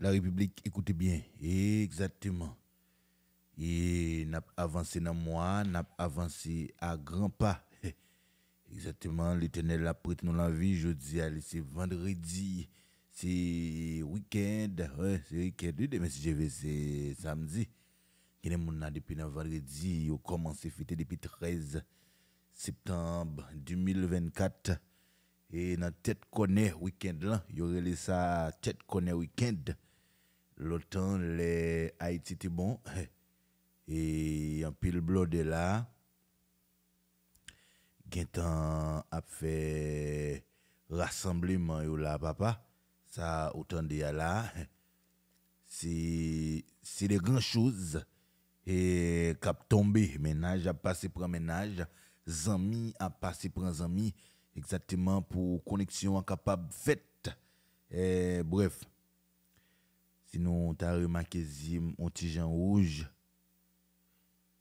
la République, écoutez bien, exactement. Et n'a avancé dans moi, n'a avancé à grands pas. Exactement, l'éternel a prêté nous la vie, dis, c'est vendredi, c'est week-end, c'est week-end, demain si je vais, c'est samedi. Il y a des depuis le vendredi, ont commencé à fêter depuis 13 septembre 2024. Et dans tête connaît week-end là, il y aurait ça tête connaît week-end l'OTAN, les Haïti bon. Et en pile blot de là, Gintan a fait rassemblement là, papa. Ça, autant de là. C'est des grandes choses. Et cap tombé, ménage a passé pour un ménage, zami a passé pour un zami, exactement pour connexion capable faite. Eh, bref, Sinon, tu as remarqué Zim, un petit rouge.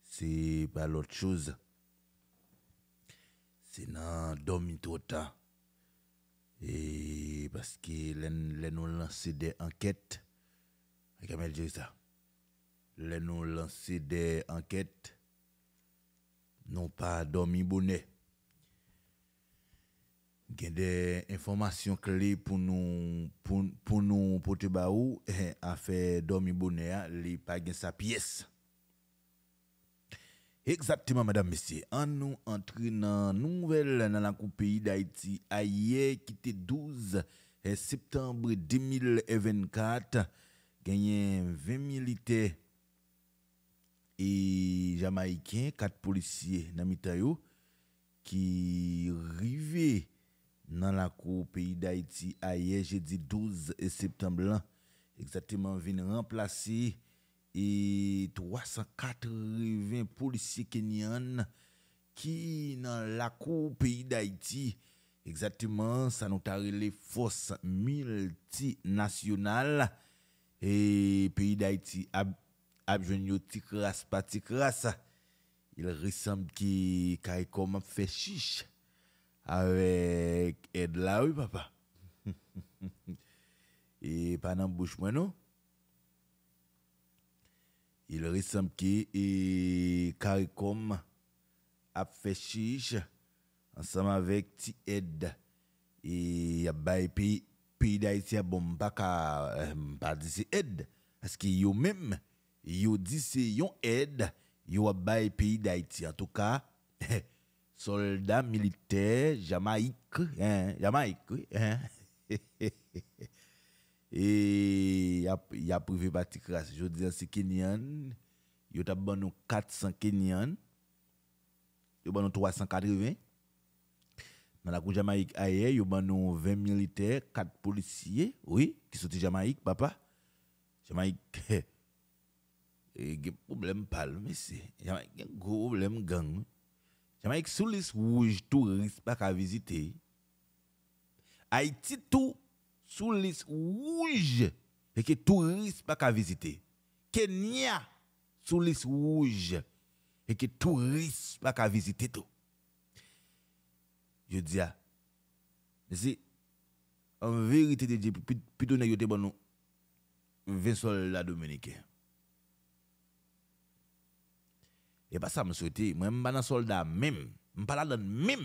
C'est pas l'autre chose. C'est trop tard. Et parce que les nous lancé des enquêtes. elle dit ça. Les nous lancé des enquêtes. Non pas dormi bonnet gen de informasyon kle pou nou pour nous nou pote ba ou eh, a fe domi pa sa pièce Exactement, madame, messieurs. En nous entrant dans nouvelle dans la pays d'Haïti. hier, qui était 12 septembre 2024, gagné 20 militaires et jamaïcains, 4 policiers dans qui arrivaient dans la cour pays d'Haïti hier jeudi 12 septembre exactement vient remplacer et 380 policiers kenyans qui dans la cour pays d'Haïti exactement ça nous les forces multinationales et pays d'Haïti a a paticras, pas il ressemble qui comme fait chiche avec Ed papa. et pas dans bouche, moi, Il ressemble que CARICOM a fait ensemble avec ed Et a pays pays d'Haïti bon pas euh, pas dit Ed. parce que vous même yo dit c'est yon a pays d'Haïti en tout cas soldat militaire jamaïque, hein, jamaïque, hein. et il y a privé parti Je dis, c'est Kenyan, il y a 400 Kenyan, il y a 380. Dans la cour Jamaïque, ailleurs, il y a 20 militaires, 4 policiers, oui, qui sont de Jamaïque, papa. Jamaïque, il eh, y a des problème pas mais c'est. Il y a un gros problème, gang. Jamaïque sous liste rouge touristes pas qu'à visiter. Haïti tout sous les rouge et que touristes pas qu'à visiter. Kenya sous les rouge et que touristes pas qu'à visiter tout. Je dis mais si en vérité je dis plutôt nous bon 20 la dominicains. Et pas ça, me souhaite, Moi, je suis un soldat même. Je pas même.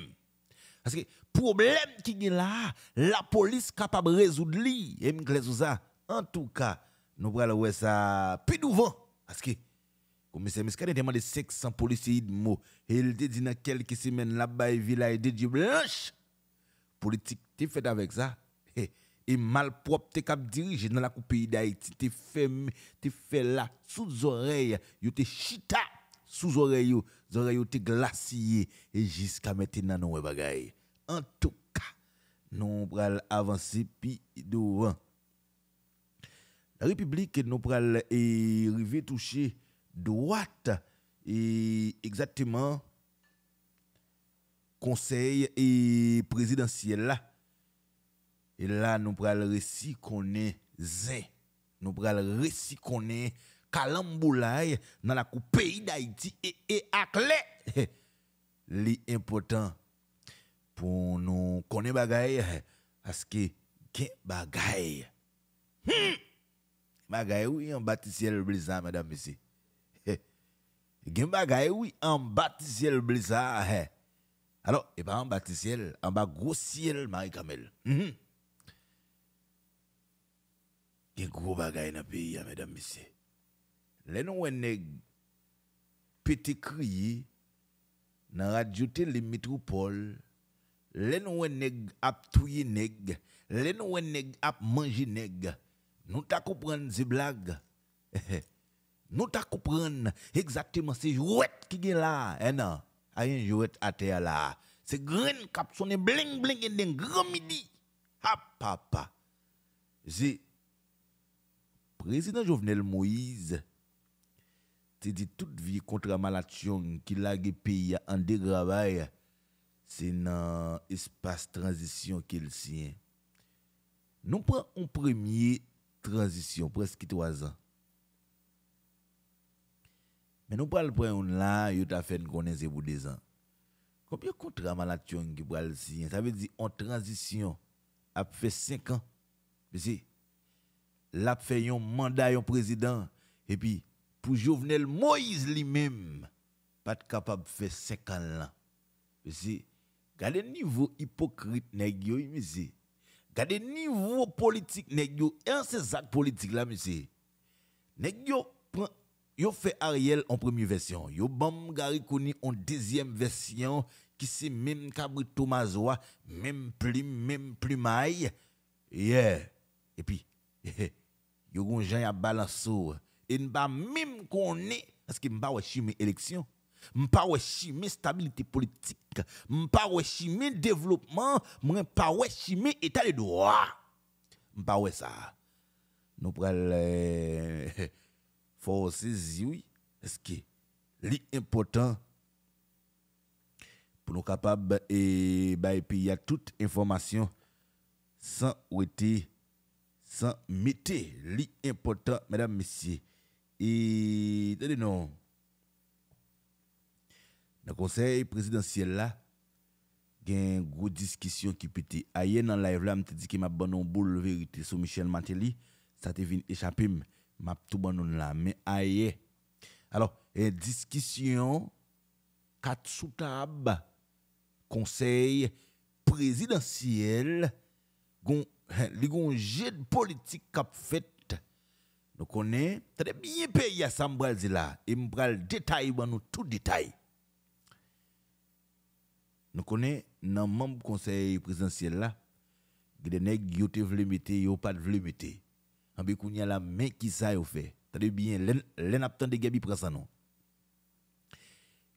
Parce que le problème qui est là, la police capable de résoudre. Et ça. En tout cas, nous allons voir ça plus devant. Parce que commissaire Miskane a demandé 500 policiers de mots. Et il dit dans quelques semaines, là-bas, villa et de blanche. Politique, tu fait avec ça. Et malpropre, tu es diriger dans la coupe pays d'Haïti. Tu fait, fait là, sous oreille tu es chita sous oreille, les oreilles étaient et jusqu'à maintenant nous bagaille. En tout cas, nous pral avancer puis devant. La République nous pral arriver toucher droite et exactement conseil et présidentiel là. Et là nous pral récit qu'on est Nous pral récit qu'on est calamboulaye dans la coupe pays d'Haïti et et clé l'important pour nous connaître bagaille parce que gen bagaille hmm. bagaille oui en bâticiel blizzard madame messieurs gen bagaille oui en bâticiel blizzard. alors et eh ben en bâticiel en bas gros ciel Marie Camel hmm. gen gros bagaille dans pays mesdames messieurs les nèg petit crié dans radio télé métropole les nèg a tuer nèg les nèg a manje nèg nous ta comprendre ces blagues nous ta comprendre exactement ces jouet qui est là eh non a un jouet à terre là c'est green cap sonne bling bling et d'un grand midi ah papa c'est président Jovenel Moïse c'est dit toute vie contre malation qui l'a pays en dégravaille c'est dans espace transition qu'il sien nous prenons en premier transition presque trois ans mais nous pas le point là il a fait connaissance pour des ans combien contre malation qui va le sien ça veut dire en transition a fait 5 ans mais si l'a fait un mandat un président et puis pour Jovenel Moïse lui-même, pas capable de faire 5 ans là. vous le niveau hypocrite, yo Regardez le niveau politique, monsieur. Et c'est actes politique là, monsieur. Nèg yo fait Ariel en première version. Yo bam Garikouni en deuxième version qui c'est même Cabrito Mazoa, même plume, même plumaille. Yeah. Et puis, yo gon y a balancer. Et ne pas même est parce que ne pas chimie élection, ne pas chimie stabilité politique, ne pas chimie développement, ne pas chimie état de droit. Ne pas ça. Nous prenons eh, forces force, oui, est-ce que l'important pour nous capables eh, bah, et il y a toute information sans ouéter, sans mitter. l'important, mesdames, messieurs. Et, tenez non, dans le conseil présidentiel là, il y a une grosse discussion qui pétait. Aïe dans le live là, m'te dit que je m'a bonne boule vérité sur Michel Mantelli, ça te vient échapper m'a tout bonne là, mais aïe. Alors, une discussion quatre sous table conseil présidentiel gon li gon qui politique été fait nous connaissons très bien le pays à Sambral là. Et nous allons détailler bah, nous tout détail. Nous connaissons dans le membre conseil présidentiel là, des nègres qui ont été limité, ils n'ont pas de limité. En bien, qu'on y a la main qui ça fait. Très bien, l'en de Gabi prend ça non.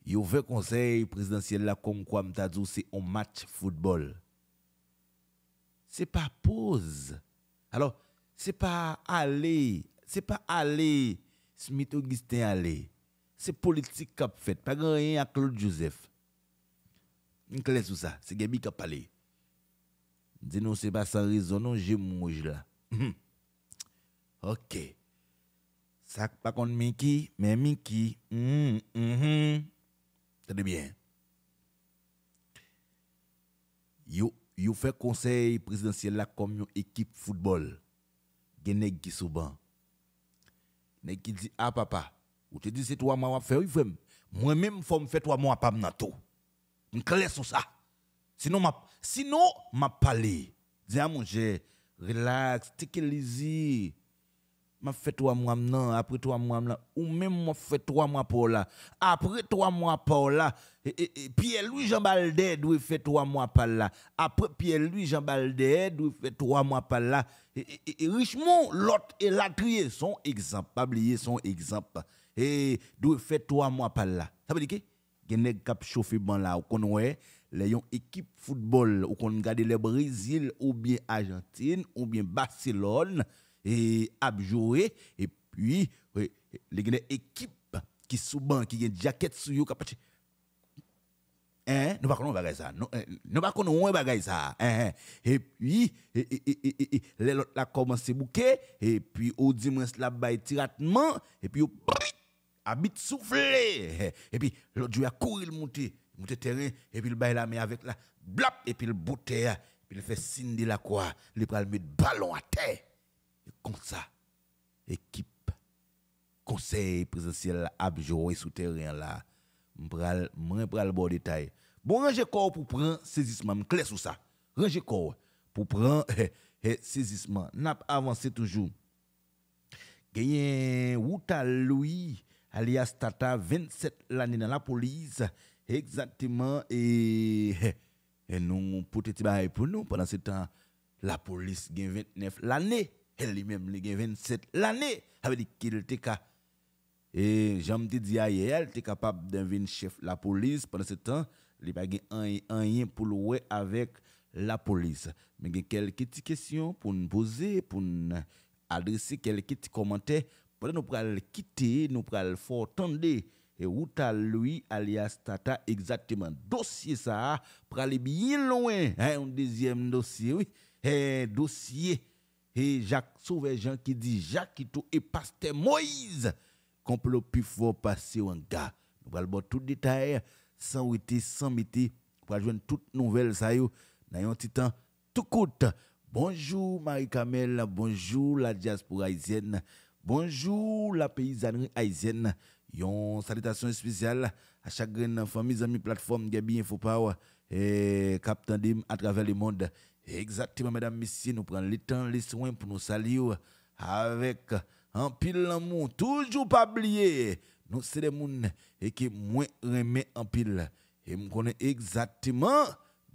Ils ont fait conseil présidentiel là comme quoi, c'est un match football. Ce n'est pas pause. Alors, ce n'est pas aller c'est pas aller Smith Augustin aller. C'est politique qu'a fait. Pas rien à Claude Joseph. Une clé sur ça, c'est Gabi qui a parlé. Dis non, c'est pas sans raison, non, j'ai mouge là. Mhm. OK. Ça pas contre Mickey, mais Mickey, hum, hum, bien. Yo, yo fait conseil présidentiel là comme une équipe football. Genègue qui souvent Ne ki di, a ah, papa, ou te di se to waman wap fe wifem, mwen men mfom fe to waman wapam nato. Mk leso sa. Sino ma pale, di a ah, mwje, relax, teke lizi. m'a fait trois mois maintenant, après trois mois là, ou même m'a fait trois mois pour là, après trois mois pour là, Pierre-Louis Jean Baldet doit fait trois mois par là, après Pierre-Louis Jean Baldet doit fait trois mois par là, Richemont, l'autre et Latrier sont exemples, pas oublier son exemple, et doit fait trois mois par là. Ça veut dire que, il cap chauffer ban là, ou qu'on ouais, les yon équipe football, ou qu'on regarde le Brésil, ou bien Argentine, ou bien Barcelone, et abjoué et puis les équipe qui souban, qui qui des jaquettes sur yo hein nous pas va bagay ça nous pas eh, connaissons bagay ça et hein? e puis e, e, les l'autre la commencé bouquet et puis au dimanche la bail tiratement et puis habite soufflé et puis l'autre a courir le monter monter terrain et puis le bail la main avec la blap et puis le bouteille puis il fait signe de la quoi il prend le ballon à terre comme ça, équipe, conseil présidentiel abjoué souterrain là, m'pral, m'pral bon détail. Bon, ranger corps pour prendre saisissement, clé sous ça. Ranger corps pour prendre eh, eh, saisissement. N'a avancé toujours. Gagné Wouta Louis, alias Tata, 27 l'année dans la police. Exactement, et, et eh, nous, pour bah, pour nous, pendant ce temps, la police gagne 29 l'année elle lui-même, il 27 l'année. il dit qu'il était capable. Et un te dire hier, capable chef la police pendant ce temps. Il n'a pas rien pour le avec la police. Mais il y a quelques questions pour nous poser, pour nous adresser quelques commentaires. Pour nous pourrons quitter, nous le fort tendre. Et où ta lui, alias Tata, exactement. Dossier ça, pour aller bien loin. Hein, un deuxième dossier, oui. Eh, dossier. Et Jacques Sauveur Jean qui dit Jacques qui tout et pasteur Moïse complot plus fort passer en gars. Nous allons voir tout détail sans ouiter, sans mété pour joindre toute nouvelle ça yo dans un petit tout court. Bonjour Marie-Camel, bonjour la diaspora haïtienne, bonjour la paysannerie haïtienne. Yon salutation spéciale à chaque grande famille, amis, plateforme Gabi Info Power et Captain Dim à travers le monde. Exactement, mesdames, messieurs, nous prenons le temps, les soins pour nous saluer avec un pile l'amour. Toujours pas oublier, nous c'est des gens et qui moins remet en pile. Et nous connaissons exactement,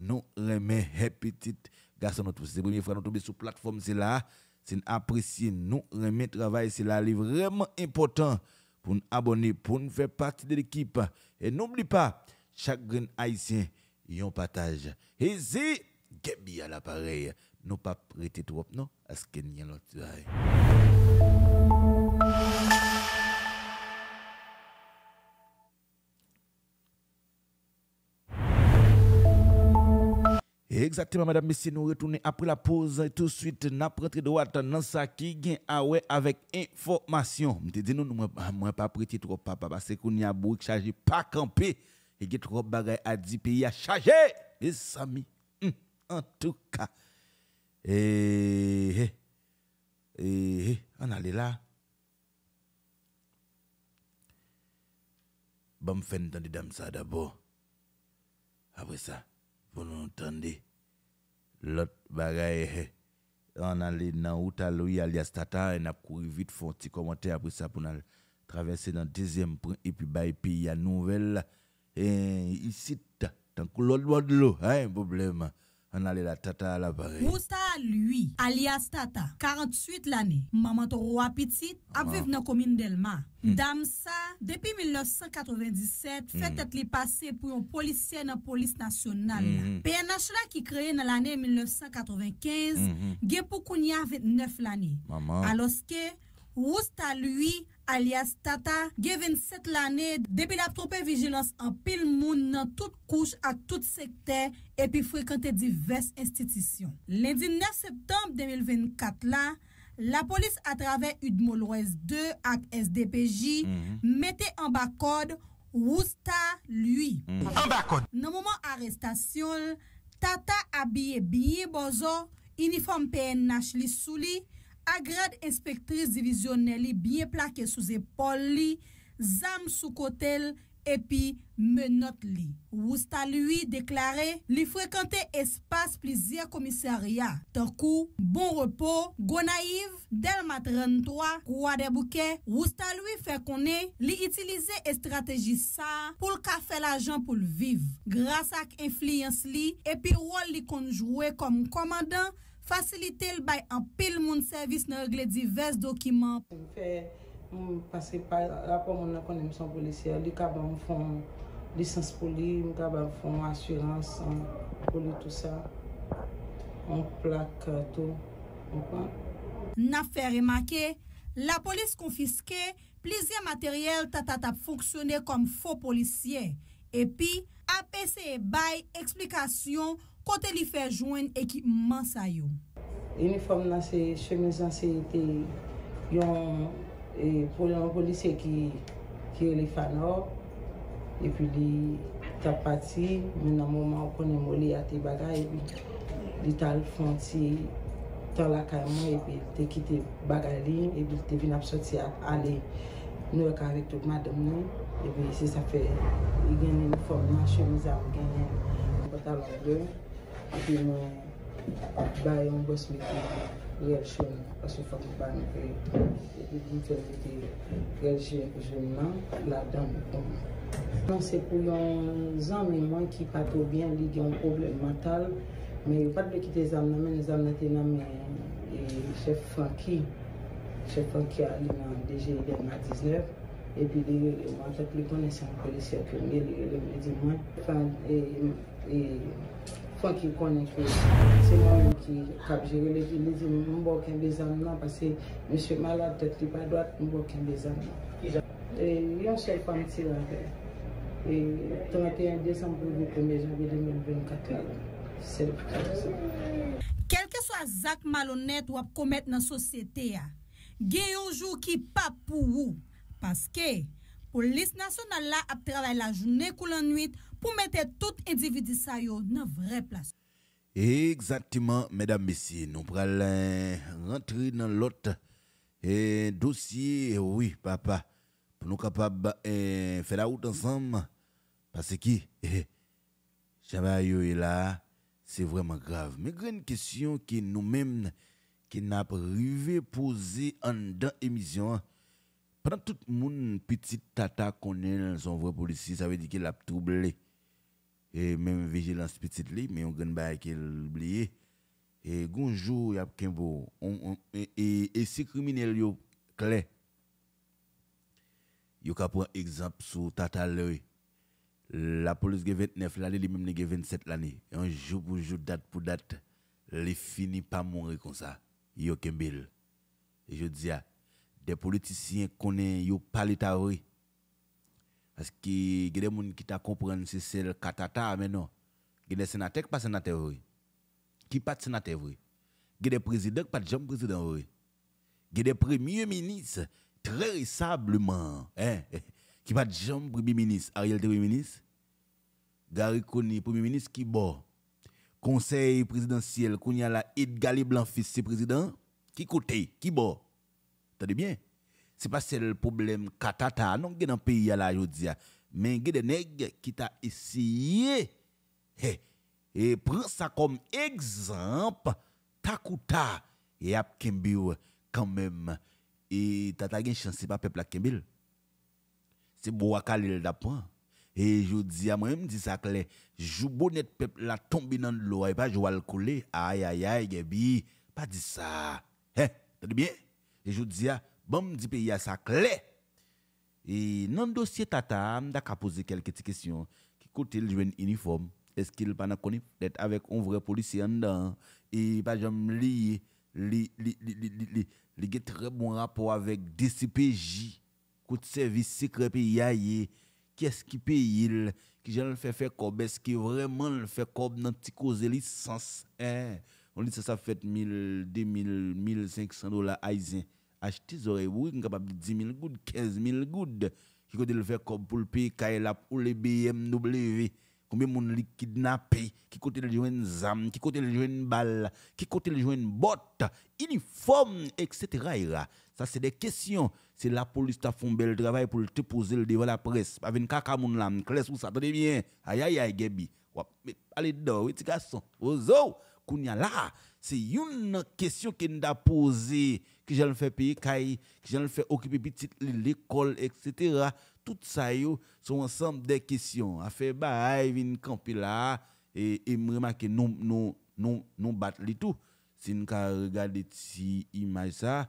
nous remet petit garçon. C'est notre première fois que nous tombons sur la plateforme, c'est là. C'est apprécier, nous remet travail, c'est là. C'est vraiment important pour nous abonner, pour nous faire partie de l'équipe. Et n'oublie pas, chaque haïtien, y un partage. Et Gebi à l'appareil. Nous pas prêter trop, non, à ce qu'il y a l'autre Exactement, madame, messieurs, nous retournons après la pause. Tout de suite, nous de droite dans ça qui gagne ah avec information. Je dis, non, nous ne ah, pas prêter trop, papa, parce qu'on y a beaucoup chargé, pas camper. Et il y a trop de bagages à 10 pays à charger. Mes amis. En touka. E he. E eh, he. Eh, eh. An ale bon, la. Bam fen tanti dam sa dabo. Apre sa. Pon moun tanti. Lot bagay he. An ale nan uta lou ya li astata. E na kuri vit fon ti komote. Apre sa pou nan travese nan tezem. Pon ipi bay pi ya nouvel. E isi ta. Tankou lot wad lou. Hai moun probleman. On allait la tata à l'appareil. Moussa, lui, alias tata, 48 l'année, maman trois petite, a vivre dans la commune d'Elma. Hmm. Dame ça, depuis 1997, fait mm. tête les passé pour un policier dans la police nationale. Hmm, hmm. PNH là qui créé dans l'année 1995, mm -hmm. pour 29 l'année. Alors que Wousta lui, alias Tata, ge 27 lanè depi la tropè vigilans an pil moun nan tout kouch ak tout sekte epi frekante diverse institisyon. Lendi 9 septembre 2024 la, la polis atrave Yudmoulo S2 ak SDPJ mhm. mette an bakod Wousta lui. An mhm. bakod. Nan mouman arestasyon, Tata abye bie bozo, inifom PNH li souli. agred inspektris divizyonel li byen plake sou zepol li, zam sou kotel, epi menot li. Wousta lwi bon deklare li frekante espas plizia komisaria. Tokou, bon repo, go naiv, del matrenn toa, kwa debouke, wousta lwi fekone, li itilize estrategi sa pou lka fe la jan pou lviv. Gras ak enfliyans li, epi wol li konjouwe kom komandan, Fasilite l bay an pil moun servis nan regle divers dokiman. Mwen fè, mwen pase pay rapor moun akonem son polisye. Li kaba mwen fon lisans poli, mwen kaba mwen fon asurans, mwen poli tout sa, mwen plak tout. Nafè remake, la polis konfiske, plizye materyel tatatap fonksyone kom fo polisye. Epi, apese bay eksplikasyon kote li fè jwen ekipman sa yon. Uniform nan se chemizan se te yon polisè ki yon li fanò epi li tapati men nan mouman ou konen moli ate bagay epi li tal fonti tal akayman epi te kite bagay li epi te vin ap soti ap ale nou e karek touk madoum nou epi se sa fè geni uniform nan chemizan ou geni batalon blou ki mwen bae yon bos meki lèl choum asou fokou pan epi dite lèl jèl jèl nan lèl dan mwen nan se pou yon zan men mwen ki patou bien lèl yon problem mental men yon pat pou kite zan nan men zan naten nan men e chef Fanky chef Fanky a lèl nan DG lèl nan 19 epi lèl yon mwen tepli kone se an kone se akon lèl yon lèl yon mwen di mwen fan epi e, Kwan ki konen ki seman ki kap jerele ki li zi mbo ken bezan nan Pase msye malade te tri pa doat mbo ken bezan nan E yon chèl pan tiran 31 december 1 janvi 2024 Kèlke so a zak malonet wap komet nan sosyete ya Gye yon jou ki pa pou ou Paske polis nasyonal la ap trabay la jounen kou lan nwit pour mettre tout individu ça dans la vraie place. Exactement, mesdames, messieurs, nous allons rentrer dans l'autre eh, dossier, oui, papa, pour nous capables de eh, faire la route ensemble. Parce que, eh, Chabayo est là, c'est vraiment grave. Mais une question que nous-mêmes, qui n'a pas rêvé poser en dans émission pendant tout le monde petit tata est son vrai policier ça veut dire qu'il a troublé et même vigilance petite li, mais on gagne pas qu'elle oublié. Et gonjou y a on, on, et, et si criminels yo clé, yo ka prend exemple sur Tata Lui. La police ge 29 l'année, li même ge 27 l'année. Un jour pour jour, date pour date, les fini pas mourir comme ça. Yo kembel. Et je dis, des politiciens connaissent yo pas l'état parce que y a des gens qui comprennent si c'est le katata, mais non. Il y a des sénateurs qui pas sénateurs, oui. Qui pas sénateurs, Il y a des présidents qui pas de président, oui. Il y a des premiers ministres, très récemment, hein, qui hein. pas de jambes premier ministre. Ariel premier ministre. Gary Kony, premier ministre, qui bon. Conseil présidentiel, qui y a la Edgali Blanc-Fils, c'est président. Qui côté, qui bon. T'as bien? c'est pas le problème katata non dans le pays là aujourd'hui mais il y a des nègres qui t'a essayé hey, et prend ça comme exemple takuta et a quand même et tata une chance c'est pas peuple à kembil c'est bois kalil d'apprend e et je dis à moi-même, dis ça clair, je bonnet peuple la tombe dans l'eau et pas jouer le couler. Aïe, aïe, aïe, Gabi, pas dit ça. Hein, t'as bien? Et je dis à, Bon, dit pays à ça clé. Et dans le dossier Tata, je poser quelques questions. Qui côté le jeune uniforme Est-ce qu'il pas d'être avec un vrai policier dedans Et pas jamais lié il a très bon rapport avec DCPJ, le service secret pays qu'est-ce qui paye il, qui j'en fait faire comme, est-ce qu'il vraiment le fait comme dans petit cause licence, On que ça fait 1000, 2000, 1500 dollars haïtiens acheter des oreilles capable de 10 000 gouttes, 15 000 gouttes. Qui côté le faire comme pour le pays, Kaila, pour les BMW. Combien de monde kidnappé, qui côté le jouer une zam, qui côté le jouer une balle, qui côté le jouer une botte, uniforme, etc. Ça, c'est des questions. C'est la police qui a fait un bel travail pour te poser devant la presse. Avec un caca, mon lame, classe ou ça, très bien. Aïe, aïe, aïe, Gabi. Allez, dehors, petit garçon. Ozo, aïe, aïe. là. C'est une question qu'on a posée qui j'en fait payer caille, qui j'en fait occuper petite l'école, etc. Tout ça, yo, sont ensemble des questions. A fait bail, vin camper là, et, et me remarquer, non, non, non, non, battre les tout. Si nous regardons si image ça,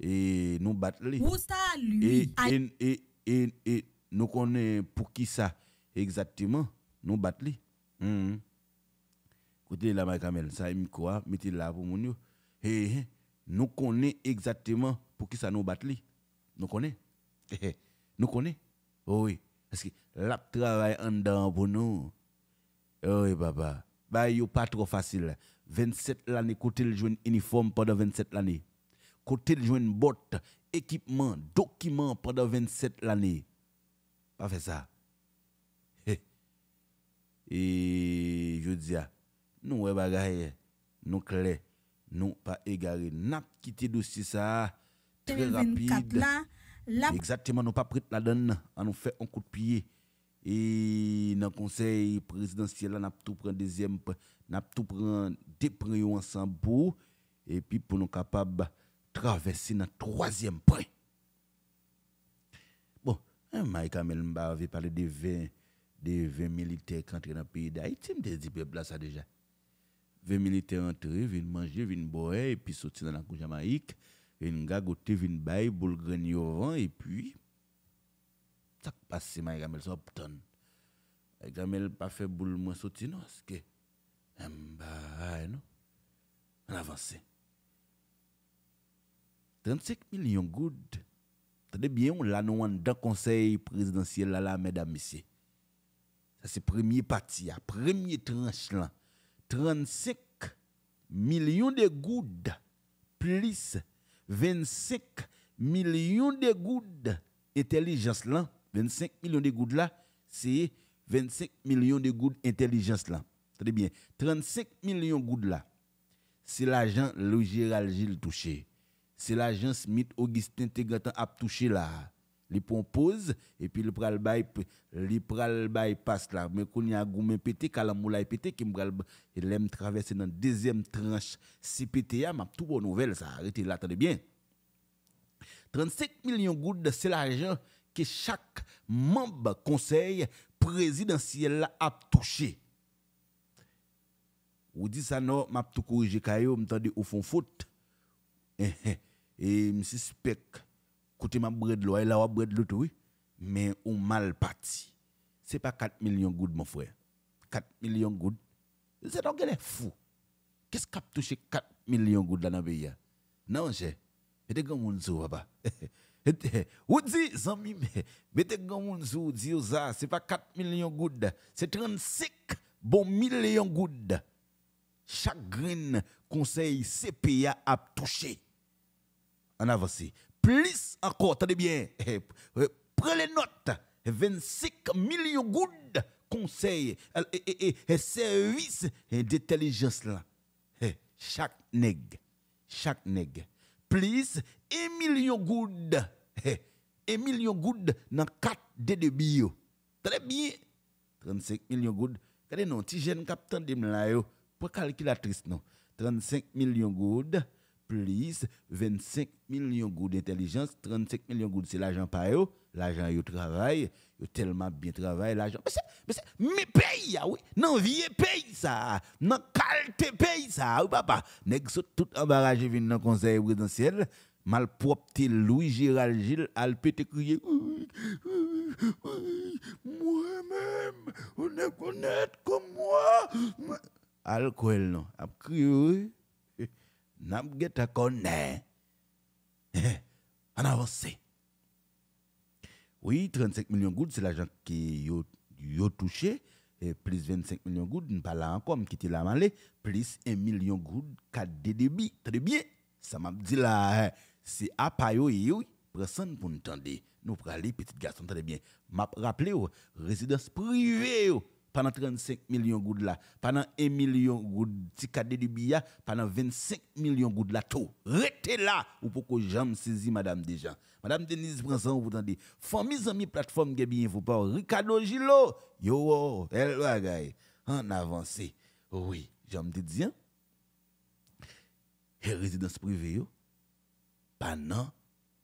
et nous battre les. Où ça, lui? Ah. Et, et, et, et, nous connaissons pour qui ça exactement, nous battre les. Hmm. Écoutez, la Marie ça, il me quoi, mettez là pour mon yo. Hey, nous connaissons exactement pour qui ça nous bat. Nous connaissons. Eh, eh. nous connaissons. Oh oui. Parce que la travail en dedans pour nous. Oh oui, papa. Bah, pas trop facile. 27 l'année, côté le jeune uniforme pendant 27 l'année. Côté le jeune botte, équipement, document pendant 27 l'année. Pas fait ça. Eh. Et je dis, nous, nous, nous, clé n'avons pas égaré. N'a quitté dossier ça très rapide. Exactement, nous Exactement, pas prêt la donne. On nous fait un coup de pied. Et dans le conseil présidentiel, nous avons tout pris deuxième, point, avons tout pris deux points ensemble. Et puis pour nous capables de traverser notre troisième point. Bon, hein, Mike Amel avait parlé de 20, de 20 militaires qui entrent dans le pays d'Haïti. Je me dit peuple, ça déjà. 20 militaires entrés, viennent manger, viennent boire, et puis sortir dans la cour Jamaïque, viennent gagoter, viennent bailler, boule grenier au vent, et puis, ça passe, ma gamelle, ça Examel La gamelle pas fait boule moins sortir, non, parce que, bah, non, on avance. 35 millions de gouttes. Tenez bien, on l'a avons dans conseil présidentiel, là, là, mesdames, messieurs. Ça, c'est premier parti, premier tranche, là. 35 millions de goudes plus 25 millions de goudes intelligence là 25 millions de goudes là c'est 25 millions de goudes intelligence là très bien 35 millions de goudes là c'est l'agent le Gérald Gilles touché c'est l'agent Smith Augustin Tegatan a touché là les pon et e puis il pral bay li passe là mais qu'on y a goumé pété kala moulay e pété qui m'bral e l'aime traverser dans deuxième tranche si pété a m'a tout bonne nouvelle ça arrêtez là attendez bien 35 millions gouttes c'est l'argent que chaque membre conseil présidentiel a touché ou dit ça non m'a tout corriger kayo m'tande au fond faute et eh, eh, me Speck. Côté ma bread là, a bread l'autre oui, mais on mal parti. C'est pas 4 millions de mon frère. 4 millions de gouttes. C'est donc elle est fou. Qu'est-ce qui a touché 4 millions de gouttes dans le pays hein? Non, j'ai. Mettez grand monde sous papa. Ou dit zami mettez grand monde sous dire ça, c'est pas 4 millions de gouttes, c'est 35 bons millions de gouttes. Chaque grain conseil CPA a touché. En avance plus encore, très bien, eh, prenez les notes, 25 millions de gouttes, conseils euh, et, services d'intelligence là. Eh, chaque nègre, chaque nègre, plus 1 million de 1 eh, million good dans 4 d de bio. Très bien, 35 millions de gouttes. Regardez non, petit jeune capitaine de là, pour calculatrice non, 35 millions de plus 25 millions d'intelligence, 35 millions de c'est l'argent payo, eux. L'argent, ils travaillent, tellement bien travaillé, l'argent. Mais c'est, mais c'est, pays, ah oui. Non, vie pays, ça. Non, calte, pays, ça. Ah papa. N'est-ce tout embarrassé, vient dans le conseil présidentiel. propre Louis Gérald Gilles, peut te crier. Moi-même, on est connaître comme moi. Alcool, non. oui. Nap get akonè, eh, an avosè. Oui, 35 milyon goud, se la jan ki yo touche, plus 25 milyon goud, nou pala an kom, ki ti la man le, plus 1 milyon goud, kat dedebi, tre biye. Sa map di la, se apay yo, yo, presen pou n'tande. Nou prale, petite gason, tre biye. Map rappele yo, oh, rezidans prive yo. Oh. pendant 35 millions de gouttes là, pendant 1 million de gouttes de du pendant 25 millions de gouttes là, tout. Restez là, ou pour que j'aime saisir madame déjà. Madame Denise Branson, vous entendez. Famille, amis, plateforme, bien, vous pas. Ricardo Gillo, yo, oh, elle gay En avance, Oui, j'aime te dis résidence privée, yo. Pendant,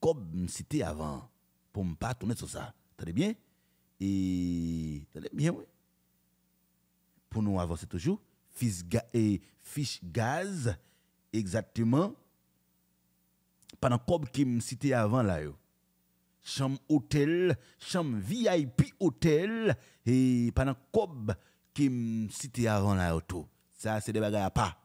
comme cité avant, pour ne pas tourner sur ça. très bien? Et. bien, oui pour nous avancer toujours. Fiche, et fiche gaz, exactement, pendant Cob qui me cité avant là, chambre hôtel, chambre VIP hôtel, et pendant Cob qui me cité avant là, tout, ça c'est des bagages à pas.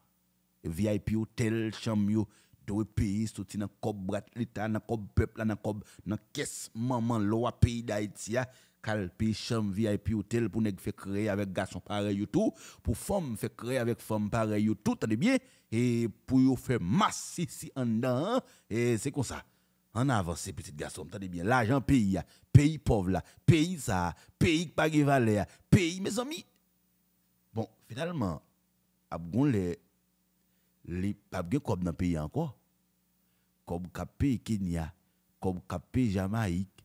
VIP hôtel, chambre yo, doit payer, sorti dans cob l'État, dans cob peuple, dans cob, dans caisse maman, loi pays d'Haïti, calper chambre VIP hôtel pour nèg fait créer avec garçon pareil tout pour femme fait créer avec femme pareil tout bien et pour faire masse ici en dedans et c'est comme ça on avance ces garçon garçons bien l'argent pays pays pauvre là pays ça pays qui pas valeur pays mes amis bon finalement abgon les les pas bien comme dans pays encore comme cap Kenya comme cap Jamaïque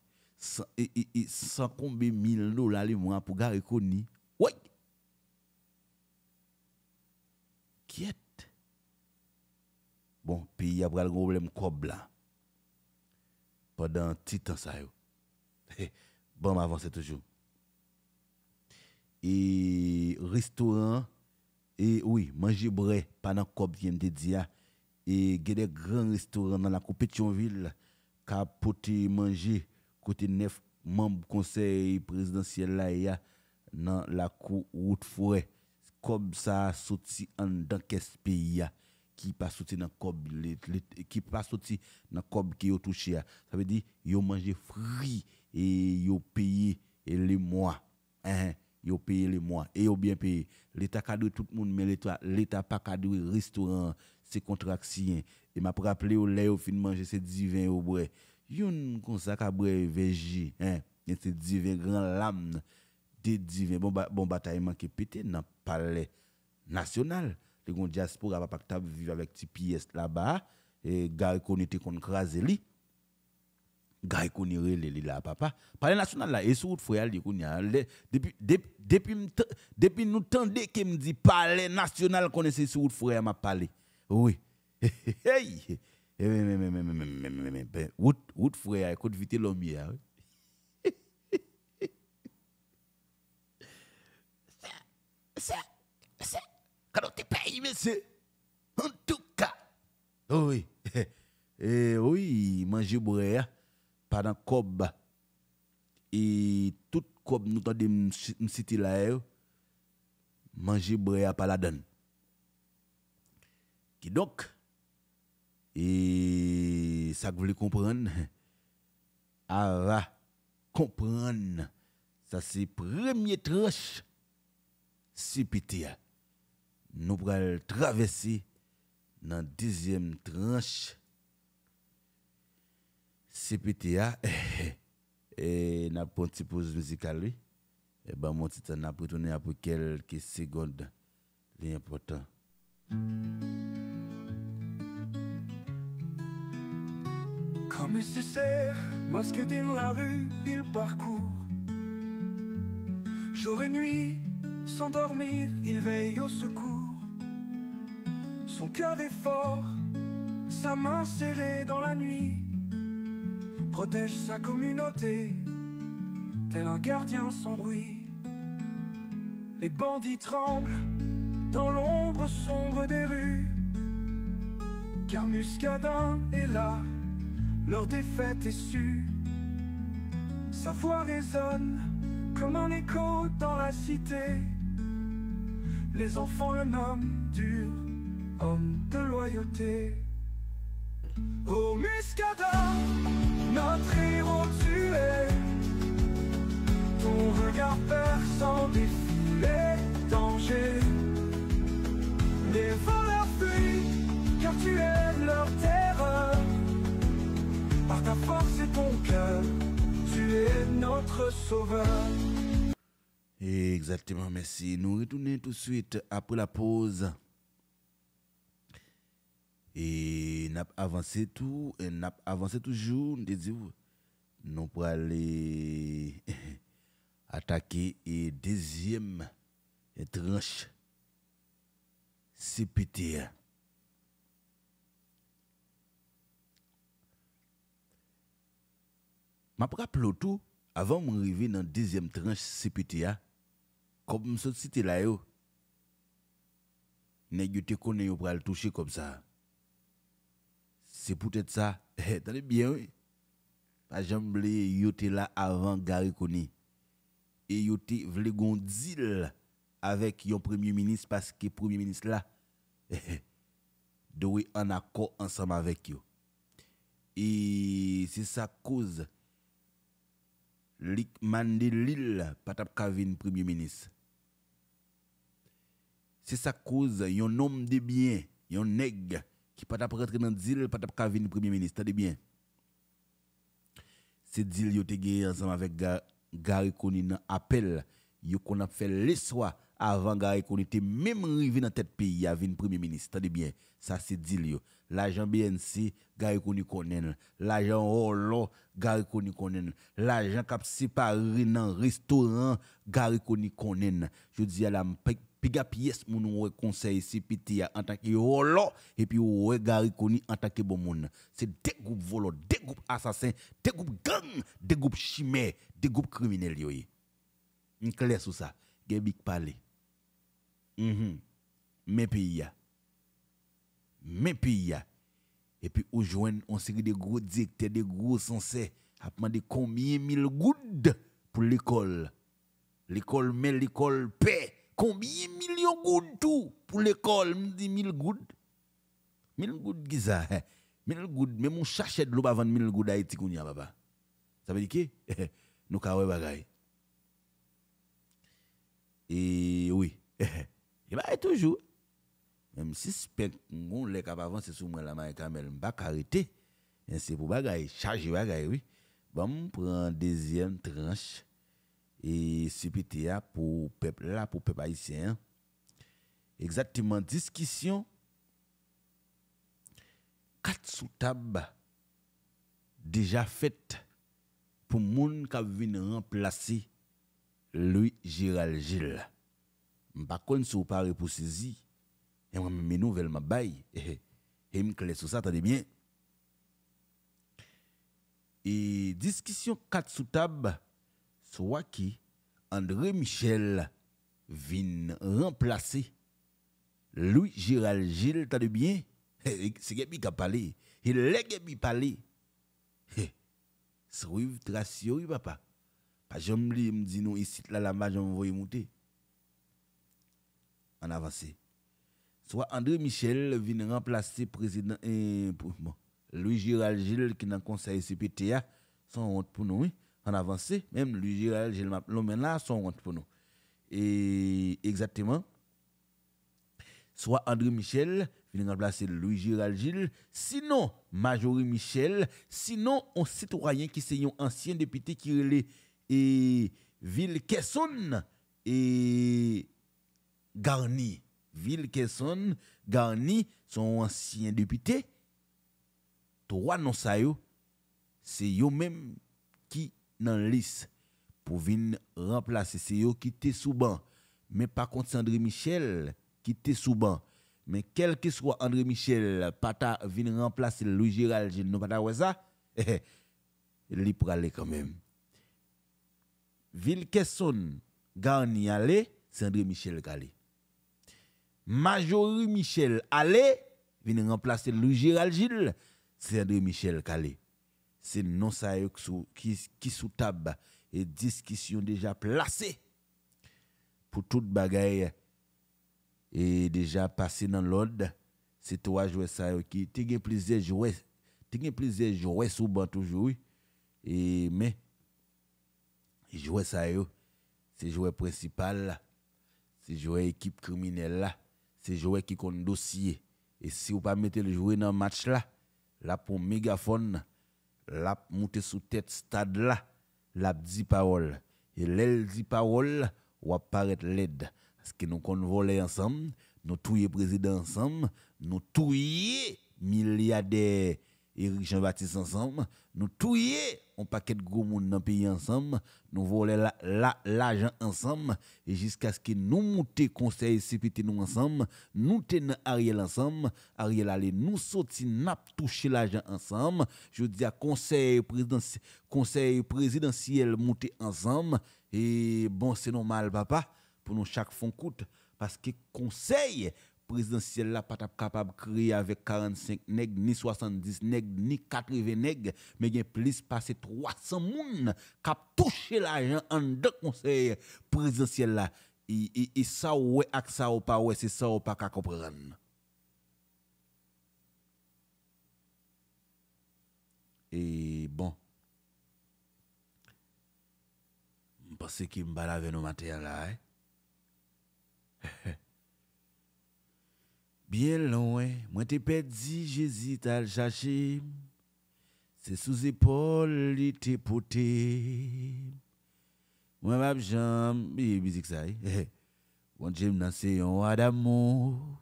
sans, combien de 1000 dollars les mois pour les Koni. Oui. Qui est Bon, y a un problème de Pendant un petit temps, ça Bon, m'avancer toujours. Et restaurant, et oui, manger bray, pendant comme je te Et il y a des grands restaurants dans la Tionville qui ont manger côté neuf membres conseil présidentiel là y a dans la cour route forêt comme ça sorti en dans pays qui pas sorti dans cob qui pas sorti dans cob qui a touché ça veut dire ils ont mangé frit et ils ont payé les mois hein ils ont payé les mois et ils ont bien payé l'état cadre tout le monde mais l'état l'état pas cadre restaurant c'est contractien et m'a rappelé au lait au fin manger ses divin au bois Yon konsa kabre veji, yon se diven gran lam, te diven bon, bon bataiman ke pete nan pale nasyonal. Le kon jaspoura pa pakta vive avèk ti piyes e e e la ba, e gay koni te kon kraseli, gay koni relele la pa pa. Pale nasyonal la, e sou ou t froyal di kon yalde, depi nou tande ke mdi pale nasyonal kon ese sou ou t froyal ma pale. Oui. Hey! mais mais mais mais mais même, même, même, route, route frère, écoute vite l'homme hier. C'est, c'est, c'est quand on te paye, monsieur, en tout cas, oh, oui, et eh, oui, manger, boire, ah, pendant cob, et tout cob, nous t'en cité là, eh, manger, boire, ah, pas la donne. Qui donc, et ça que vous voulez comprendre, ara, comprendre, ça c'est première tranche, pitié Nous allons traverser dans la deuxième tranche, pitié et n'a pas une pause musicale lui et ben mon petit n'a pas retourné après quelques secondes l'important Comme nécessaire, masqué dans la rue, il parcourt Jour et nuit, sans dormir, il veille au secours Son cœur est fort, sa main serrée dans la nuit Protège sa communauté, tel un gardien sans bruit Les bandits tremblent dans l'ombre sombre des rues Car Muscadin est là leur défaite est su Sa voix résonne comme un écho dans la cité Les enfants le nomment dur homme de loyauté Au muscada, notre héros tué Ton regard sans sans Les dangers Les voleurs fuient car tu es leur terre par ta force et ton cœur, tu es notre sauveur. Exactement, merci. Nous retournons tout de suite après la pause. Et nous avons avancé tout, et nous avons avancé toujours. Nous disons, nous pour aller attaquer et deuxième tranche pitié. m'a rappelé tout avant d'arriver dans la deuxième tranche CPTA, comme je cité là, yo, nèg yo te connaît pour le toucher comme ça. C'est peut-être ça. Attendez eh, bien, oui. Pas jambe yo te là avant Gary Kony. Et yo te vle deal avec le premier ministre parce que le premier ministre là, doit en accord ensemble avec yo. Et c'est ça cause Likman de Lille, Patap Kavin, Premier ministre. C'est sa cause, yon homme de bien, yon neg, qui Patap rentrer dans Dil, Patap Kavin, Premier ministre. T'as de bien. C'est Dil, yo te gay ensemble avec Gary Konin, appel, yo qu'on a fait les soir avant Gary Konin, même arrivé dans tête pays, à Premier ministre. T'as de bien. Ça, c'est Dil, yo l'agent BNC, Gary Konikonen, l'agent Orlo, Gary Konikonen, l'agent Cap Séparé dans restaurant, Gary Konikonen. Je dis à la piga pièce mon conseil c'est en tant que Rolo et puis Gary en tant que bon monde. C'est des groupes volants, des groupes assassins, des groupes gangs, des groupes chimères, des groupes criminels Je eh. Une clair sur ça. Gebik parler. Mes Mm mm-hmm. mes pays même pays. Et puis, on joint une série de gros directeurs, de gros sensés, à demandé combien mille gouttes pour l'école. L'école mais l'école paie. Combien millions gouttes tout pour l'école? Je dis 1000 gouttes. 1000 gouttes, qui ça? 1000 gouttes, même on cherche de l'eau avant 1000 gouttes d'Haïti qu'on y a, papa. Ça veut dire que nous avons bagay. Et oui. Et bien, bah, toujours. Même si spek ngon sur sou la maye kamel, mba karite, c'est pour bagay, chaje bagay, oui, tranche, et sepite pour la, pou pep Exactement, discussion quatre sous tab, déjà pour pour moun kap vin remplacer Louis Gérald Gilles. Mpa et moi, mes nouvelles, ma baillé. Et me clé sur ça, dit bien. Et discussion 4 sous table, soit qui André Michel vient remplacer Louis Gérald Gilles, t'as de bien? C'est Gabi qui a parlé. Il est Gabi parlé. Tracio, parlé, papa. Pas jamais me dit non, ici, là, là-bas, j'envoie monter. En avancée soit André Michel vient remplacer président eh, Louis-Gérald Gilles qui est dans le conseil CPTA, sans honte pour nous, en avancé, même Louis-Gérald Gilles, l'homme là, sans honte pour nous. Et exactement, soit André Michel vient remplacer Louis-Gérald Gilles, sinon Majorie Michel, sinon un citoyen qui est un ancien député qui est et eh, ville Kesson et eh, Garni ville Kesson, Garni, son ancien député, trois non ça c'est eux même qui dans liste pour venir remplacer c'est eux qui étaient sous mais par contre André Michel qui était sous mais quel que soit André Michel pata venir remplacer Louis Gérald nous pas ça il pour aller quand même Vilquesson Garni aller c'est André Michel allé. Majorie Michel Allé vient remplacer Louis Gérald Gilles, c'est André Michel Calé. C'est non ça qui, qui sous table et discussion déjà placée pour toute bagaille et déjà passé dans l'ordre. C'est toi joué ça qui ont plusieurs joueurs, ont plusieurs joueurs sous banc toujours et mais joueur ça c'est joueur principal, c'est joueur équipe criminelle là c'est jouer qui compte dossier. Et si vous ne mettez le joueur dans le match là, là pour mégaphone, là monter sous tête stade là, là dit parole. Et l'elle dit parole, ou apparaître l'aide. Parce que nous voler ensemble, nous touillons président ensemble, nous touillons milliardaires Éric Jean-Baptiste ensemble, nous tous un paquet de gros monde dans le pays ensemble, nous volons l'argent ensemble, et jusqu'à ce que nous montions conseil CPT nous ensemble, nous tenons Ariel ensemble, Ariel allait nous sortir, nous toucher l'argent ensemble, je dis à conseil, présidentiel, conseil présidentiel monter ensemble, et bon, c'est normal, papa, pour nous chaque fond coûte, parce que conseil présidentielle là pas capable de créer avec 45 nègres ni 70 nègres ni 80 nègres mais il y a plus passé 300 moun qui touché l'argent en deux conseils présidentiel là et ça ouais ak ça ou pas ouais c'est ça ou pas comprendre et bon je pense qu'il me balave nos matériels là hein. Bien loin, moi t'ai perdu, j'hésite à le chercher. C'est sous épaules il t'est poté. Moi, ma jambe, et musique ça. Bon, j'aime danser, on a d'amour.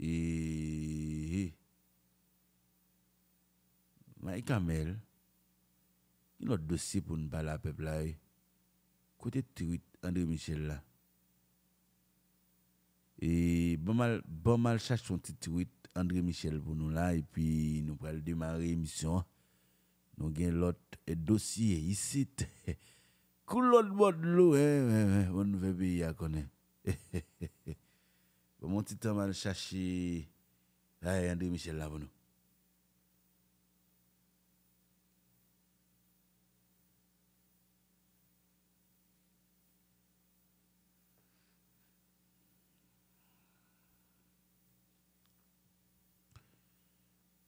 Et. il a dossier pour nous parler à peuple eh côté tweet André Michel là. Et bon mal, bon mal cherche un petit tweet André Michel pour nous là et puis nous allons démarrer l'émission. Nous avons l'autre dossier ici. Coulot bord de l'eau, hein, on ne pas y à bon Mon petit temps mal chercher André Michel là pour nous.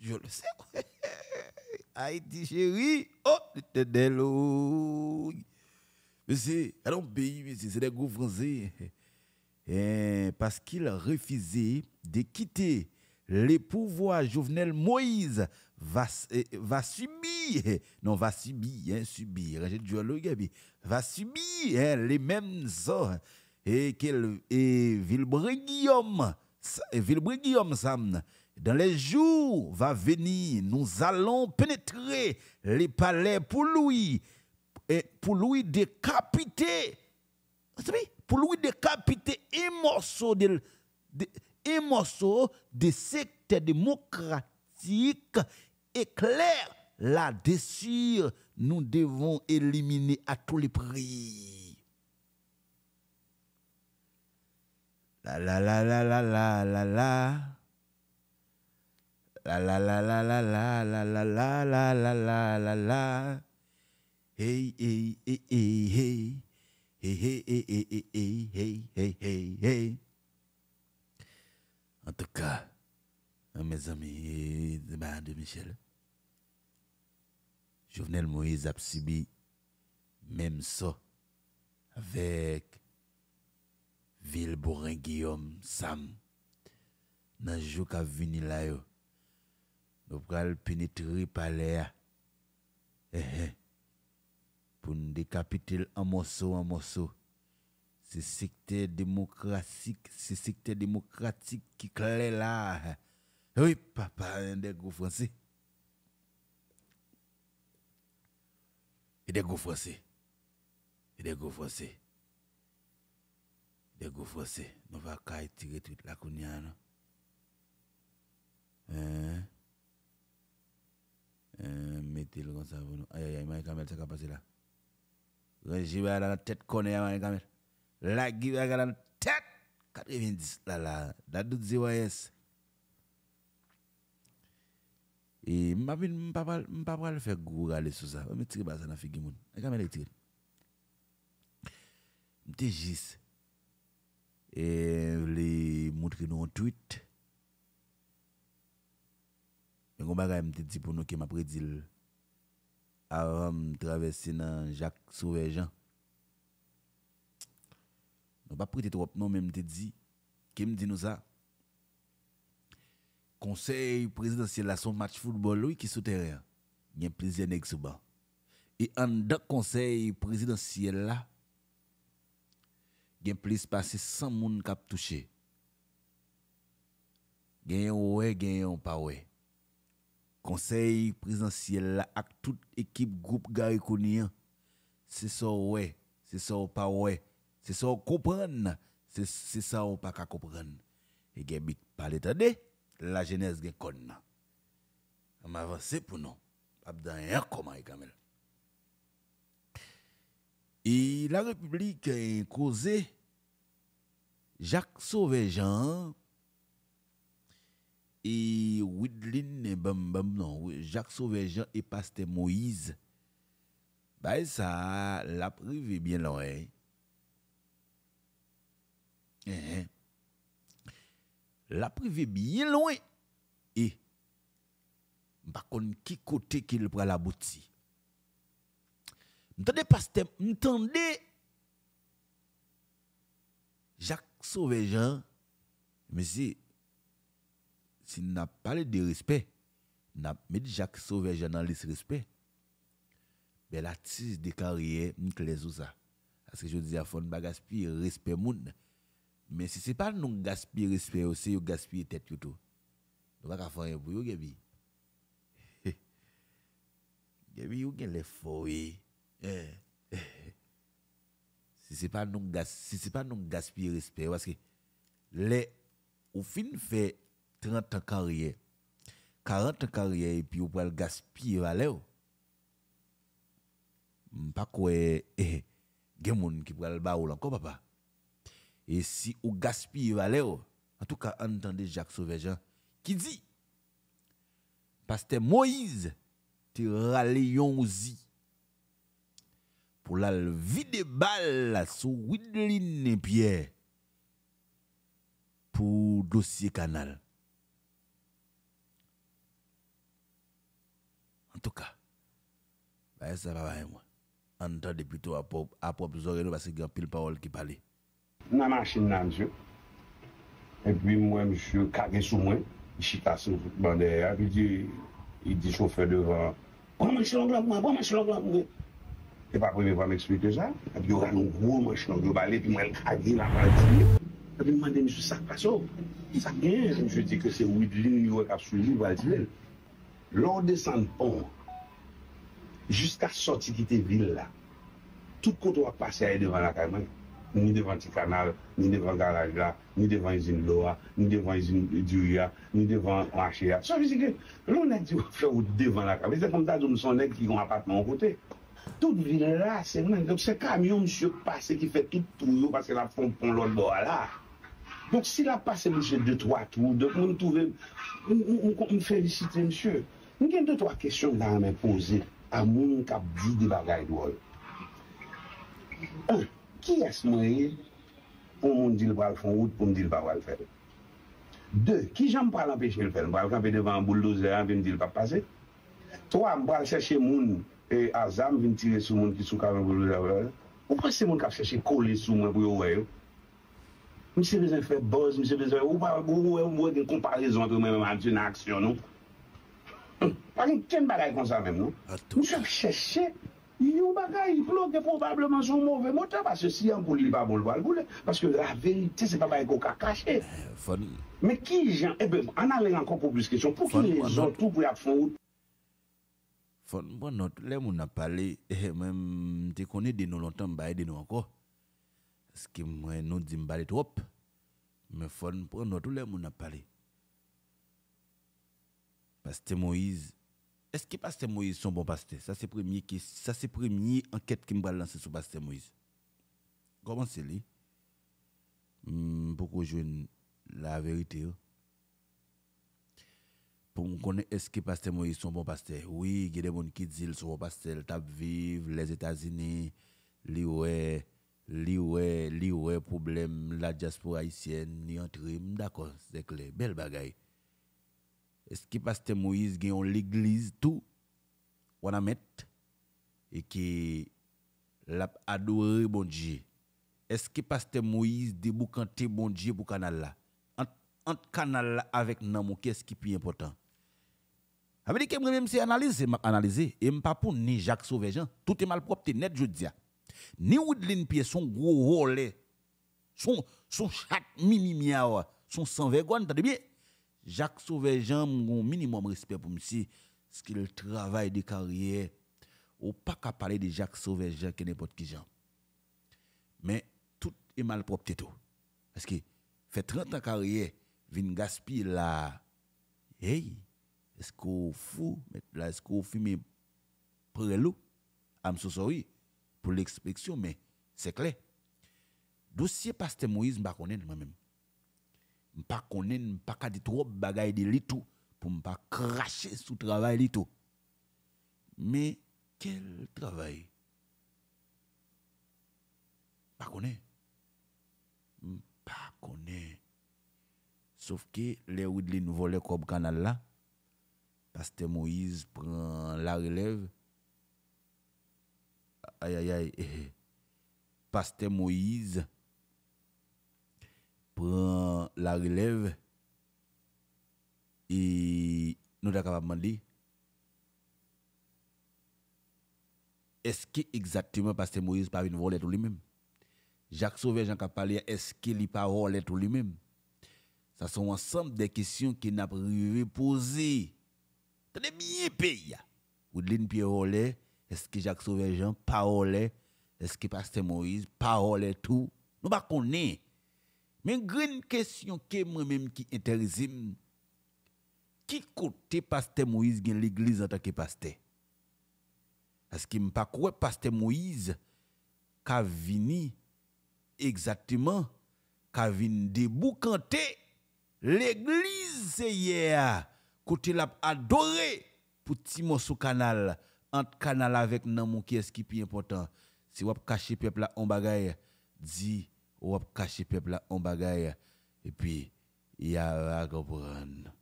Je le sais. Haïti, chérie. Oh, Mais c'est un pays, mais c'est des gros français. Eh, parce qu'il refusaient de quitter les pouvoirs, Jovenel Moïse va, eh, va subir, non, va subir, hein, subir, va subir hein, les mêmes sorts et, et Villebré Guillaume, Villebré Sam, dans les jours va venir, nous allons pénétrer les palais pour lui, et pour lui décapiter, pour lui décapiter un morceau de, de un morceau de secte démocratique éclair la dessus nous devons éliminer à tous les prix. La la la la la la la la. La la la la la la la la la la la la la la. Hey hey hey hey hey hey hey hey hey hey hey En tout cas, mes amis de Michel, Jovenel Moïse a même ça avec Ville Guillaume Sam. Dans le jour la là, nous allons pénétrer par l'air. Eh, eh. Pour nous décapiter en morceaux, en morceaux. C'est secteur démocratique, ce secteur démocratique qui clair là. Oui, papa, un des gros français. Et des il français. Et des gros français. Des gros français. Nous va tirer toute la cognane. Hein? Metil konsavounou. Aya ya imay kamel se kapasi la. Zoye jibwe a dan tet kone ya imay kamel. La jibwe a dan tet. Kat evindis la la. Dadu ziwa yes. E mpapal fe gu gale sou sa. Mpapal se na figi moun. I kamel e tigil. Mte jis. E vle mout ki nou mwot tweet. Mais on je dit pour nous qui m'a prédit avant de traverser dans Jacques Sauveur Jean. pas pris prêter trop non même te dit qui me dit nous ça. Conseil présidentiel à son match football oui qui souterrain. Il y a plusieurs nèg sous Et en dans conseil présidentiel là il y a plus passé 100 moun qui touché. Gagne ouais, gagne pas ouais conseil présidentiel avec toute équipe groupe Garikonien, c'est ça ouais, c'est ça ou pas ouais, c'est ça comprendre, c'est ça ou pas comprendre. Et gen big parler la jeunesse est conne. On va avancer pour nous. Pas dans rien comment Kamel. Et la République a causé Jacques Sauvé-Jean et Widlin, bam, bam, non, Jacques Jean et Pasteur Moïse. Bah, ça, la privé bien loin. eh, eh. La privé bien loin. Et, par bah, contre, qui côté qu'il prend la boutique? entendez Pasteur, m'entendez Jacques Jean mais c'est si n'a pas de respect, n'a mis Jacques Sauveur journaliste respect. Mais ben, l'artiste de carrière, nous clés ça. Parce que je dis à fond, pas bah, gaspiller respect monde. Mais si ce n'est pas nous gaspiller respect c'est nous gaspiller tête tout. Nous ne pouvons pas faire un bruit, Gabi. Gabi, vous avez les foyers. Eh. Si ce n'est pas nous gaspiller respect, parce que les, au fin fait 30 ans carrière, 40 ans et puis vous pouvez le gaspiller, valeur. Oh. Pas quoi, eh, eh, gens qui prend le ou encore, papa. Et si vous gaspillez valeur, oh. en tout cas, entendez Jacques Sauvejean hein, qui dit, que Moïse, tu aussi pour la vide balle sous Widlin et Pierre pour dossier canal. touka. Ba esè pa ba emwa. An ton deputo apop zore nou basi gen pil pa wol ki pale. Nan man chen nan msè. E pi mwen msè kage sou mwen. I chita sou bander ya. I di chofe devan. Bon mwen chen lom blan mwen. E pa pweme pa m eksplite zan. E pi yo gano gwo mwen chen lom blan. E pi mwen kage nan baltile. E pi mande msè sakpasyo. Sakpasyo. Mwen mwen chen di ke se widlin yon apso li baltile. Lors de son pont, jusqu'à sortir de la ville, là, tout le côté va passer devant la caméra, ni devant le canal, ni devant le garage, là, ni devant l'usine Loa, ni devant l'usine Duria, ni devant le Ça veut dire que l'on a dit faire devant la caméra. C'est comme ça que son qui ont un appartement à côté. Toute ville là, c'est même. Donc ce camion, monsieur, passe, qui fait tout le tour parce qu'il a fait un pont l'autre bord là. Donc s'il a passé, monsieur, deux, trois tours, donc on trouve. On, félicite, monsieur. Mwen gen 2-3 kesyon nan men pose a moun kap di di bagay di wòl. 1. Ki yas mwen ye pou moun dil wòl fon wòl pou moun dil wòl wòl fèl. 2. Ki jan mwen pral anpeche lè fèl? Mwen pral kape devan moun boul doze anpe mwen dil wòl pase. 3. Mwen pral seche moun e azam vin tire sou moun ki sou kape moun boul doze anpe wòl wòl. Ou pa se moun kap seche koli sou moun pou yo wè yo? Mwen se vè zè fè boz, mwen se vè zè wòl, ou wè wòl mwen wè den komparizant ou mè mè mè mè mè di nan aksyon noup. Parin ken bagay kon sa men nou? Mousse ap chè chè. You bagay, yu klok, e probableman sou mouvè. Moutè pa se si an goul li ba moul bal goul. Paske la veyite se pa baye gou ka kache. Me ki jan, ebe, an ale yanko pou blis kèsyon. Pou ki ne zotou pou yak foun ou? Fon pou anot, le moun ap pale, mwen mte koni dinon lontan mbaye dinon anko. Ski mwen nou jimbalit wop. Me fon pou anot, le moun ap pale. Pasti mou izi, est-ce que pasteur Moïse son bon pasteur Ça c'est premier qui ça c'est premier enquête qui me lancée sur pasteur Moïse. Comment c'est lui hmm, Pourquoi je la vérité hein. Pour me connaître est-ce que pasteur Moïse son bon pasteur Oui, il y a des gens qui disent son bon pasteur tape vivre les États-Unis, les ouais, li problème la diaspora haïtienne ni d'accord, c'est clair, belle bagaille est-ce que pasteur Moïse gagne l'église tout on a met et qui l'a adoré bon Dieu est-ce que pasteur Moïse déboucanté bon Dieu pour canal là entre canal là avec Namou qu'est-ce qui est plus important dit moi même c'est analyser m'a analyser et pas pour ni Jacques Sauvejean tout est mal propre net je dis ni Woodline Pierre son gros volet son son chaque mimimia son sans vergogne t'as bien Jacques sauvé Jean un minimum respect pour monsieur ce qu'il travaille de carrière ou pas qu'à parler de Jacques sauvé Jean que n'importe qui Jean mais tout est mal propre tout parce que fait 30 ans carrière vin gaspiller là hey est-ce qu'on fou là est-ce qu'on fume pour l'expression mais c'est clair dossier pasteur Moïse m'a moi-même Mpa kone, mpa kadi tro bagay di li tou, pou mpa krashe sou travay li tou. Me, kel travay? Mpa kone. Mpa kone. Sof ke, le ou di nouvo le koub kanal la. Paste Moise pren la releve. Ayayay, eh, eh. paste Moise... prend la relève et nous sommes capables de est-ce que exactement Pasteur Moïse pas une tout lui-même Jacques Sauvé Jean parlé, est-ce qu'il pas volé tout lui-même Ça sont ensemble des questions qui n'a pas posées dans les bien pays. Ou Pierre est-ce que Jacques Sauvé Jean pas Est-ce que Pasteur Moïse pas tout Nous ne connaissons pas. Men gwen kèsyon ke mwen mèm ki enterizim, ki kote paste Moïse gen l'Eglise anta ki paste? Aske m pa kouwe paste Moïse, ka vini, egzatiman, ka vini debou kante, l'Eglise ye, kote la adore, pou ti moun sou kanal, ant kanal avek nan moun ki eski pi important, se wap kache pep la omba gaye, di, ou à cacher peuple en bagaille et puis il y a à comprendre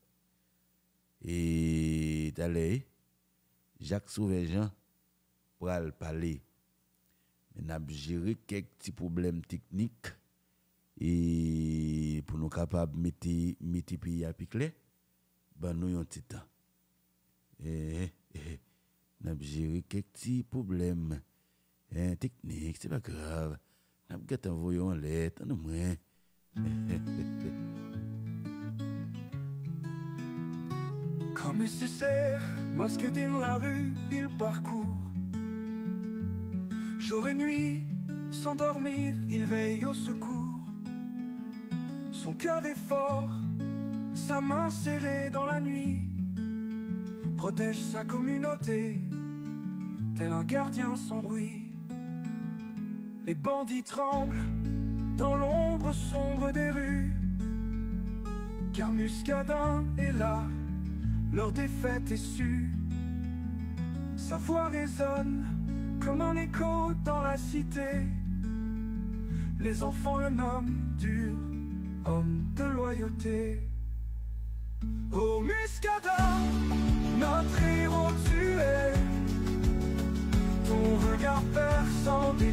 et d'aller Jacques Sauvejean pour parler mais n'a géré quelques petits problèmes techniques et pour nous capables mettre mettre pays à clé, ben nous un petit e, e, e, temps et, et géré quelques petits problèmes eh, techniques c'est pas grave comme get envoye yon nécessaire, masqué dans la rue, il parcourt. Jour et nuit, sans dormir, il veille au secours. Son cœur est fort, sa main serrée dans la nuit, protège sa communauté, tel un gardien sans bruit les bandits tremblent dans l'ombre sombre des rues. Car Muscadin est là, leur défaite est sûre. Sa voix résonne comme un écho dans la cité. Les enfants le nomment dur, homme de loyauté. Oh Muscadin, notre héros tu es, ton regard sans des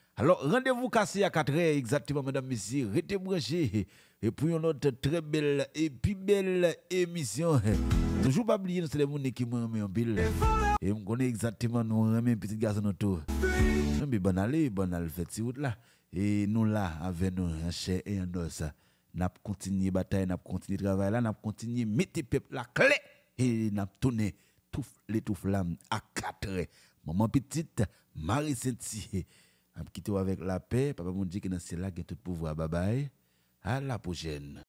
Alors, rendez-vous cassé à 4 heures exactement, mesdames, messieurs. Restez branchés et pour une autre très belle et plus belle émission. Toujours pas oublier, c'est les gens qui m'ont remis en pile. Et on connaît exactement, nous remet un petit garçon autour. Mais bonne allée, bonne allez, faites si route là. Et nous là, avec nous, un et un os. Nous continué la bataille, nous continué le travail là, nous continué mettre peuple la clé. Et nous tourné tout les tout flammes à 4 heures. Maman petite, Marie saint quitter avec la paix. Papa m'a dit que c'est là que tout pouvoir. Bye bye. À la prochaine.